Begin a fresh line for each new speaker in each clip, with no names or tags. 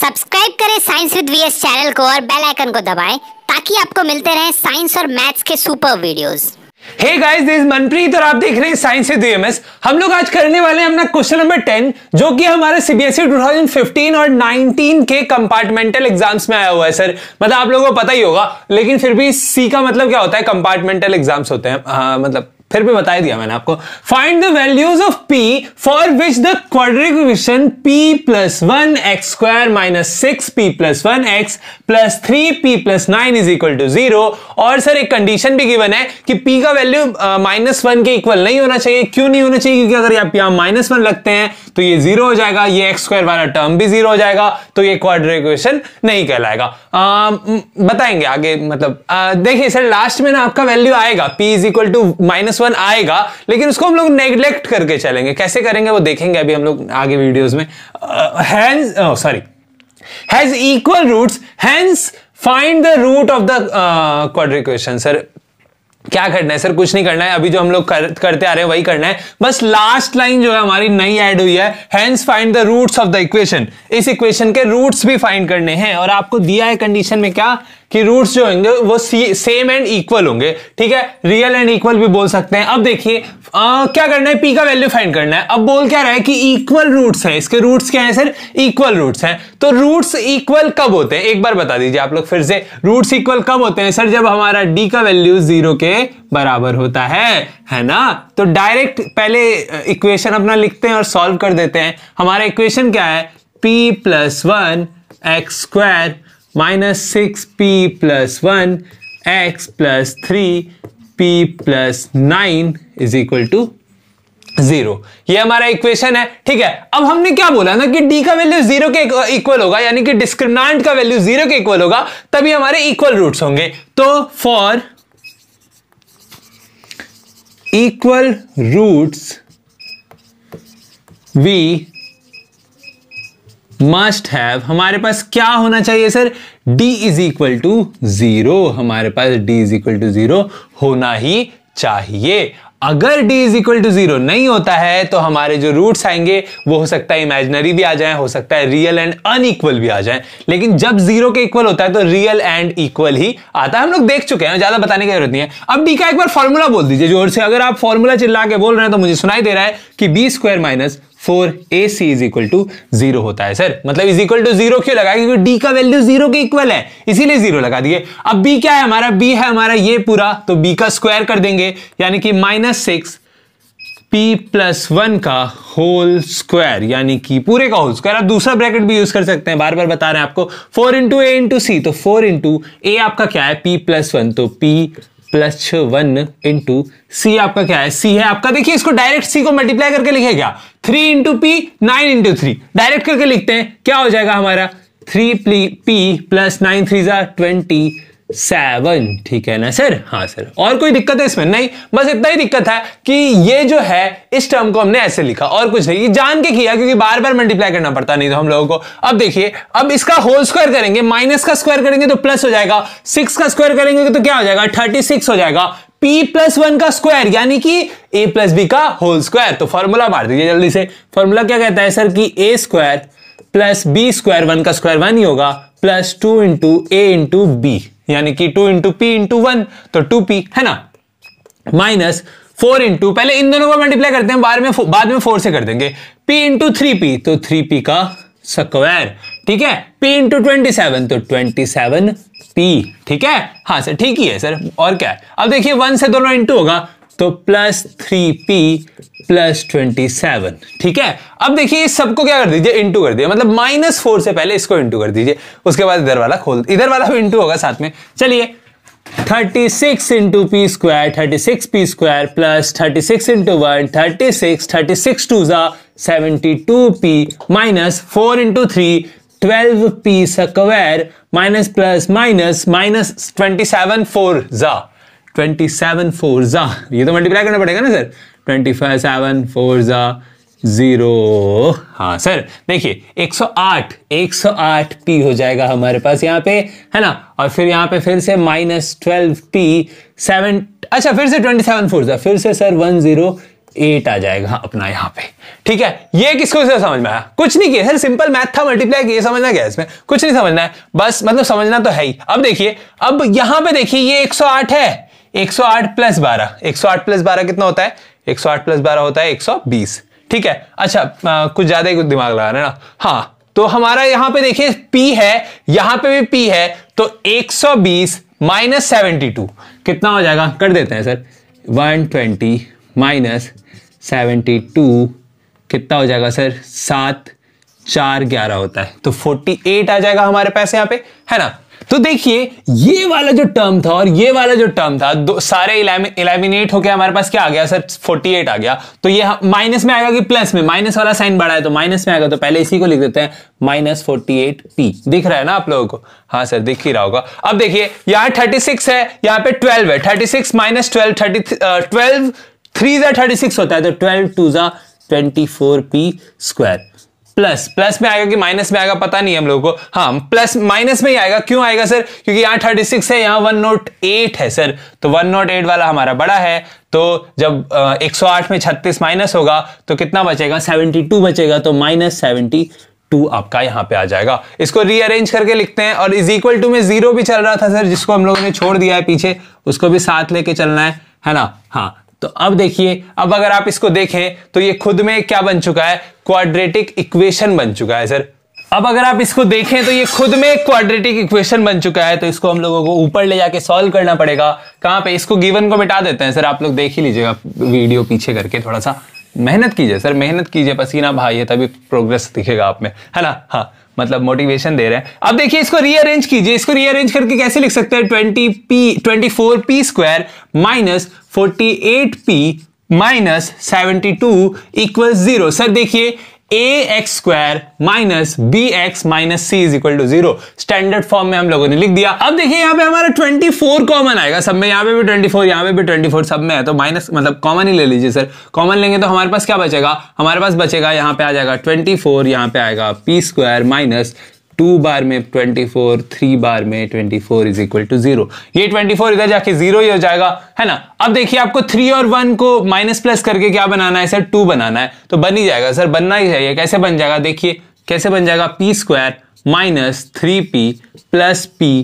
subscribe करें science with VS channel को और बेल आइकन को दबाएं ताकि आपको मिलते रहें साइंस और मैथ्स के super videos hey guys this Manpreet और आप देख रहे हैं साइंस विद यूएमएस हम लोग आज करने वाले हैं अपना क्वेश्चन नंबर 10 जो कि हमारे सीबीएसई 2015 e और 19 के कंपार्टमेंटल एग्जाम्स में आया हुआ है सर मतलब आप लोगों को पता ही होगा लेकिन फिर भी सी का मतलब क्या होता है कंपार्टमेंटल एग्जाम्स होते हैं आ, हाँ, मतलब फिर भी बता दिया मैंने आपको find the values of P for which the quadratic equation p plus one x square minus six P plus one x plus three P plus nine is equal to zero और सर एक कंडीशन भी given है कि P का value minus one के equal नहीं होना चाहिए क्यों नहीं होना चाहिए क्योंकि अगर आप यहां माइनस वन लगते हैं तो ये जीरो हो जाएगा ये एक्स स्क्वायर वाला टर्म भी जीरो हो जाएगा तो ये क्वाड्रेटिक इक्वेशन नहीं कहलाएगा आ, बताएंगे आगे मतलब देखिए सर लास्ट में ना आपका वैल्यू आएगा P is equal to minus one आएगा लेकिन उसको हम लोग नेग्लेक्ट करके चलेंगे कैसे करेंगे वो देखेंगे अभी हम लोग आगे वीडियोज में sorry has equal root hence find the root of the quadratic equation sir क्या करना है सर कुछ नहीं करना है अभी जो हम लोग कर, करते आ रहे हैं वही करना है बस लास्ट लाइन जो है हमारी नई ऐड हुई है hence find the roots of the equation इस इक्वेशन के रूट्स भी फाइंड करने हैं और आपको दिया है कंडीशन में क्या कि रूट्स जो होंगे वो सेम एंड इक्वल होंगे ठीक है रियल एंड इक्वल भी बोल सकते हैं अब देखिए क्या करना है पी का वैल्यू फाइंड करना है अब बोल क्या रहा है कि इक्वल रूट्स हैं इसके रूट्स क्या है सर इक्वल रूट्स हैं तो रूट्स इक्वल कब होते हैं एक बार बता दीजिए आप लोग फिर से रूट्स इक्वल कब होते हैं सर जब हमारा डी का वैल्यू जीरो के बराबर होता है है ना तो डायरेक्ट पहले इक्वेशन अपना लिखते हैं और सॉल्व कर देते हैं हमारा इक्वेशन क्या है P plus one x square minus six P plus one x plus three P plus nine is equal to zero ये हमारा इक्वेशन है ठीक है अब हमने क्या बोला ना कि डी का वैल्यू जीरो के इक्वल होगा यानी कि डिस्क्रिमिनेंट का वैल्यू जीरो के इक्वल होगा तभी हमारे इक्वल रूट्स होंगे तो for equal roots we must have हमारे पास क्या होना चाहिए sir d is equal to zero हमारे पास d is equal to zero होना ही चाहिए अगर d is equal to zero नहीं होता है तो हमारे जो रूट्स आएंगे वो हो सकता है इमेजिनरी भी आ जाए हो सकता है रियल एंड अनइक्वल भी आ जाए लेकिन जब जीरो के इक्वल होता है तो रियल एंड इक्वल ही आता है हम लोग देख चुके हैं ज्यादा बताने की जरूरत नहीं है अब d का एक बार फॉर्मूला बोल दीजिए जोर से अगर आप फॉर्मूला चिल्ला के बोल रहे हैं तो मुझे सुनाई दे रहा है कि b square minus four a c is equal to zero होता है सर मतलब इज इक्वल टू जीरो क्यों लगा क्योंकि डी का वैल्यू जीरो के इक्वल है इसीलिए जीरो लगा दिए अब बी क्या है हमारा बी है हमारा ये पूरा तो बी का स्क्वायर कर देंगे यानी कि minus six P plus one का होल स्क्वायर यानी कि पूरे का होल स्क्वायर आप दूसरा ब्रैकेट भी यूज कर सकते हैं बार बार बता रहे हैं आपको four into a into c तो फोर इंटू ए आपका क्या है पी प्लस वन तो p plus one into c आपका क्या है सी है आपका देखिए इसको डायरेक्ट सी को मल्टीप्लाई करके लिखे क्या three into p nine into three direct करके लिखते हैं क्या हो जाएगा हमारा three P plus nine three जार ट्वेंटी सेवन ठीक है ना सर हाँ सर और कोई दिक्कत है इसमें नहीं बस इतना ही दिक्कत है कि ये जो है इस टर्म को हमने ऐसे लिखा और कुछ नहीं जान के किया क्योंकि बार बार मल्टीप्लाई करना पड़ता नहीं तो हम लोगों को अब देखिए अब इसका होल स्क्वायर करेंगे माइनस का स्क्वायर करेंगे तो प्लस हो जाएगा सिक्स का स्क्वायर करेंगे तो क्या हो जाएगा थर्टी सिक्स हो जाएगा p प्लस वन का स्क्वायर यानी कि a प्लस बी का होल स्क्वायर तो फॉर्मूला मार दीजिए जल्दी से फॉर्मूला क्या कहता है सर कि a square plus b square one का स्क्वायर वन ही होगा plus two into a into b यानी कि two into p into one तो टू पी है ना माइनस फोर इंटू पहले इन दोनों को मल्टीप्लाई करते हैं बाद में बाद में फोर से कर देंगे पी इंटू थ्री पी तो थ्री पी का स्क्वायर ठीक है P इंटू ट्वेंटी सेवन तो ट्वेंटी सेवन पी ठीक है हाँ सर ठीक ही है सर और क्या है अब देखिए वन से दोनों इंटू होगा तो plus three P plus twenty seven ठीक है अब देखिए इस सबको क्या कर दीजिए इंटू कर दीजिए मतलब माइनस फोर से पहले इसको इंटू कर दीजिए उसके बाद इधर वाला खोल इधर वाला भी इंटू होगा साथ में चलिए thirty six into p square thirty six p square plus thirty six into one thirty six thirty six two जा seventy two p minus four into three twelve p square minus plus minus minus twenty seven four जा twenty seven four जा ये तो multiply करना पड़ेगा ना sir twenty five seven four जा zero हाँ सर देखिए 108 108 पी हो जाएगा हमारे पास यहाँ पे है ना और फिर यहाँ पे फिर से माइनस ट्वेल्व पी सेवन अच्छा फिर से ट्वेंटी सेवन फोर जा फिर से सर वन जीरो एट आ जाएगा अपना यहाँ पे ठीक है ये किसको से समझ में आया कुछ नहीं किया सर सिंपल मैथ था मल्टीप्लाई किया समझना क्या इसमें कुछ नहीं समझना है बस मतलब समझना तो है ही अब देखिए अब यहां पे देखिए ये 108 है 108 प्लस 12 108 प्लस 12 कितना होता है 108 प्लस 12 होता है 120 ठीक है अच्छा आ, कुछ ज्यादा ही दिमाग लगा रहे ना हाँ तो हमारा यहां पर देखिए पी है यहां पर भी पी है तो एक माइनस सेवेंटी कितना हो जाएगा कर देते हैं sir one twenty minus seventy two कितना हो जाएगा सर सात चार ग्यारह होता है तो फोर्टी एट आ जाएगा हमारे पास यहाँ पे है ना तो देखिए ये वाला जो टर्म था और ये वाला जो टर्म था दो सारे इलेमिनेट होकर हमारे पास क्या आ गया सर 48 आ गया तो ये माइनस हाँ, में आएगा कि प्लस में माइनस वाला साइन बढ़ा है तो माइनस में आएगा तो पहले इसी को लिख देते हैं माइनस फोर्टी एट पी दिख रहा है ना आप लोगों को हाँ सर दिख ही रहा होगा अब देखिए यहाँ थर्टी सिक्स है यहाँ पे ट्वेल्व है thirty six minus twelve thirty twelve three जै थर्टी सिक्स होता है तो ट्वेल्व टू जै twenty four p square plus plus में आएगा कि माइनस में आएगा पता नहीं हम लोगों को हाँ प्लस माइनस में ही आएगा क्यों आएगा सर क्योंकि यहां थर्टी सिक्स है यहां वन नोट एट है सर तो वन नोट एट वाला हमारा बड़ा है तो जब एक सौ आठ में छत्तीस माइनस होगा तो कितना बचेगा सेवेंटी टू बचेगा तो माइनस सेवेंटी टू आपका यहां पे आ जाएगा इसको रीअरेंज करके लिखते हैं और इज इक्वल टू में जीरो भी चल रहा था सर जिसको हम लोगों ने छोड़ दिया है पीछे उसको भी साथ लेके चलना है है ना हाँ तो अब देखिए अब अगर आप इसको देखें तो ये खुद में क्या बन चुका है क्वाड्रेटिक इक्वेशन बन चुका है सर अब अगर आप इसको देखें तो ये खुद में एक क्वाड्रेटिक इक्वेशन बन चुका है तो इसको हम लोगों को ऊपर ले जाके सॉल्व करना पड़ेगा कहां पे इसको गिवन को मिटा देते हैं सर आप लोग देख ही लीजिएगा वीडियो पीछे करके थोड़ा सा मेहनत कीजिए सर मेहनत कीजिए पसीना भाई तभी प्रोग्रेस दिखेगा आप में है ना हाँ मतलब मोटिवेशन दे रहे हैं अब देखिए इसको रीअरेंज कीजिए इसको रीअरेंज करके कैसे लिख सकते हैं twenty p twenty four p square minus forty eight p minus seventy two equal zero sir देखिए a x square minus b x minus c is equal to zero standard form में हम लोगों ने लिख दिया अब देखिए यहाँ पे हमारा 24 कॉमन आएगा सब में यहाँ पे भी 24 यहाँ पे भी 24 सब में है तो माइनस मतलब कॉमन ही ले लीजिए सर कॉमन लेंगे तो हमारे पास क्या बचेगा हमारे पास बचेगा यहाँ पे आ जाएगा 24 फोर यहाँ पे आएगा पी स्क्वायर माइनस टू बार में ट्वेंटी फोर थ्री बार में twenty four is equal to zero ये ट्वेंटी फोर इधर जाके जीरो ही हो जाएगा है ना अब देखिए आपको थ्री और वन को माइनस प्लस करके क्या बनाना है सर टू बनाना है तो बन ही जाएगा सर बनना ही चाहिए कैसे बन जाएगा देखिए कैसे बन जाएगा p square minus three P plus p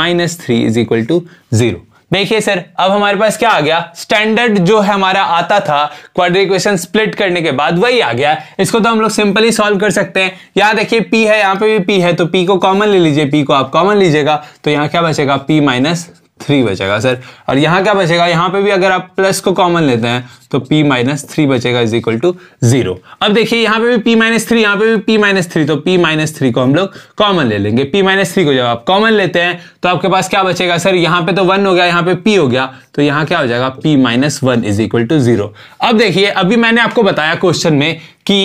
minus three is equal to zero देखिए सर अब हमारे पास क्या आ गया स्टैंडर्ड जो है हमारा आता था क्वाड्रिक इक्वेशन स्प्लिट करने के बाद वही आ गया इसको तो हम लोग सिंपली सॉल्व कर सकते हैं यहाँ देखिए पी है यहाँ पे भी पी है तो पी को कॉमन ले लीजिए पी को आप कॉमन लीजिएगा तो यहाँ क्या बचेगा पी माइनस थ्री बचेगा सर और यहाँ क्या बचेगा यहाँ पे भी अगर आप प्लस को कॉमन लेते हैं तो p माइनस थ्री बचेगा इज इक्वल टू जीरो अब देखिए यहाँ पे भी p माइनस थ्री यहाँ पे भी p माइनस थ्री तो p माइनस थ्री को हम लोग कॉमन ले लेंगे p माइनस थ्री को जब आप कॉमन लेते हैं तो आपके पास क्या बचेगा सर यहाँ पे तो वन हो गया यहाँ पे p हो गया तो यहाँ क्या हो जाएगा p minus one is equal to zero अब देखिए अभी मैंने आपको बताया क्वेश्चन में कि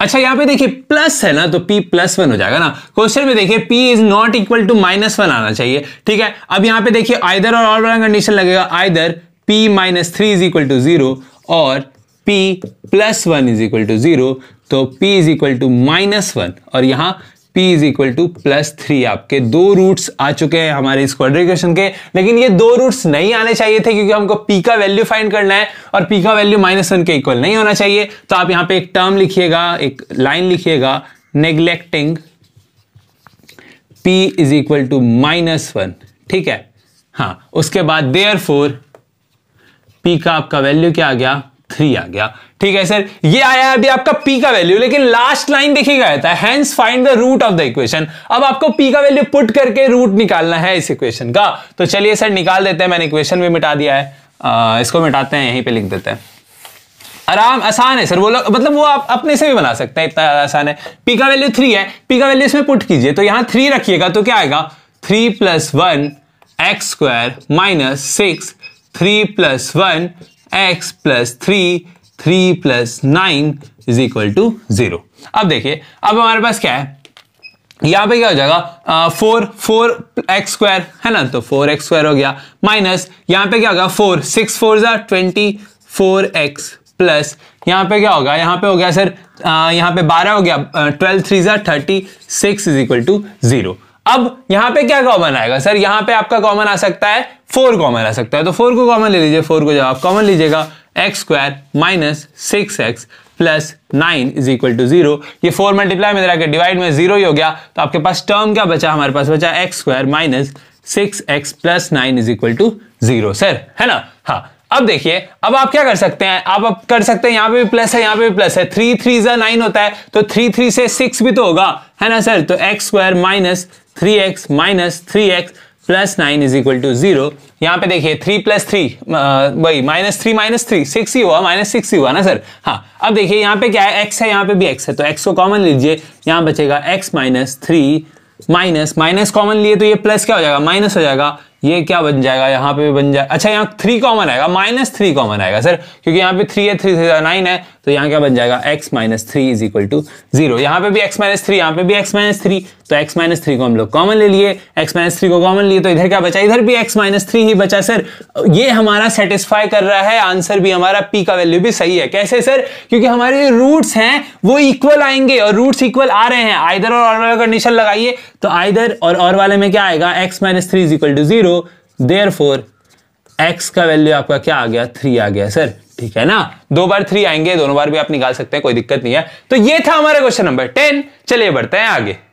अच्छा यहाँ पे देखिए प्लस है ना तो पी प्लस वन हो जाएगा ना क्वेश्चन में देखिए p is not equal to minus one आना चाहिए ठीक है अब यहाँ पे देखिए आइदर और ऑल वाला कंडीशन लगेगा either p minus three is equal to zero और p plus one is equal to zero तो p is equal to minus one और यहाँ p is equal to plus three आपके दो रूट्स आ चुके हैं हमारे इस क्वाड्रिकेशन के लेकिन ये दो रूट्स नहीं आने चाहिए थे क्योंकि हमको p का वैल्यू फाइंड करना है और p का वैल्यू माइनस वन के इक्वल नहीं होना चाहिए तो आप यहां पे एक टर्म लिखिएगा एक लाइन लिखिएगा neglecting p is equal to minus one ठीक है हाँ उसके बाद देयर फोर पी का आपका वैल्यू क्या आ गया थ्री आ गया ठीक है सर ये आया अभी आपका पी का वैल्यू लेकिन लास्ट लाइन देखिएगा आता है hence find the root of the equation अब आपको पी का वैल्यू पुट करके रूट निकालना है इस इक्वेशन का तो चलिए सर निकाल देते हैं मैंने इक्वेशन भी मिटा दिया है आ, इसको मिटाते हैं यहीं पे लिख देते हैं आराम आसान है सर वो लोग मतलब वो आप अपने से भी बना सकते हैं इतना आसान है पी का वैल्यू थ्री है पी का वैल्यू इसमें पुट कीजिए तो यहां थ्री रखिएगा तो क्या आएगा three plus one x square minus six three plus one x plus three three plus nine is equal to zero अब देखिए अब हमारे पास क्या है यहाँ पे क्या हो जाएगा फोर फोर एक्स स्क्वायर है ना तो फोर एक्स स्क्वायर हो गया माइनस यहाँ पे क्या होगा फोर सिक्स फोर जार ट्वेंटी फोर एक्स प्लस यहाँ पे क्या होगा यहाँ पे हो गया सर यहाँ पे बारह हो गया ट्वेल्व थ्री जार thirty six is equal to zero अब यहां पे क्या कॉमन आएगा सर यहां पे आपका कॉमन आ सकता है फोर कॉमन आ सकता है तो फोर को कॉमन ले लीजिए फोर को जब आप कॉमन लीजिएगा x square minus six x plus nine is equal to zero ये फोर मल्टीप्लाई में जरा डिवाइड में जीरो ही हो गया तो आपके पास टर्म क्या बचा हमारे पास बचा x square minus six x plus nine is equal to zero sir है ना हाँ अब देखिए अब आप क्या कर सकते हैं आप अब कर सकते हैं यहां पे भी प्लस है यहां पे भी प्लस है थ्री थ्री जो नाइन होता है तो थ्री थ्री से सिक्स भी तो होगा है ना सर तो x square minus three x minus three x plus nine is equal to zero यहाँ पे देखिए थ्री प्लस थ्री वही minus three minus three six ही हुआ माइनस सिक्स ही हुआ ना सर हाँ अब देखिए यहाँ पे क्या है एक्स है यहाँ पे भी एक्स है तो एक्स को कॉमन लीजिए यहाँ बचेगा x minus three minus minus common लिए तो ये प्लस क्या हो जाएगा माइनस हो जाएगा ये क्या बन जाएगा यहाँ पे भी बन जाएगा अच्छा यहाँ थ्री कॉमन आएगा माइनस थ्री कॉमन आएगा सर क्योंकि यहाँ पे थ्री है थ्री थ्री नाइन है तो यहाँ क्या बन जाएगा x minus three is equal to zero यहाँ पे भी एक्स माइनस थ्री यहाँ पे भी एक्स माइनस थ्री तो एक्स माइनस थ्री को हम लोग कॉमन ले लिए एक्स माइनस थ्री को कॉमन लिए तो इधर क्या बचा इधर भी एक्स माइनस थ्री ही बचा सर ये हमारा सेटिस्फाई कर रहा है आंसर भी हमारा पी का वैल्यू भी सही है कैसे सर क्योंकि हमारे जो रूट्स हैं वो इक्वल आएंगे और रूट्स इक्वल आ रहे हैं आइधर और और वाले कंडीशन लगाइए तो आइधर और और वाले में क्या आएगा x minus three is equal to zero therefore x का वैल्यू आपका क्या आ गया थ्री आ गया सर ठीक है ना दो बार थ्री आएंगे दोनों बार भी आप निकाल सकते हैं कोई दिक्कत नहीं है तो ये था हमारा क्वेश्चन नंबर टेन चलिए बढ़ते हैं आगे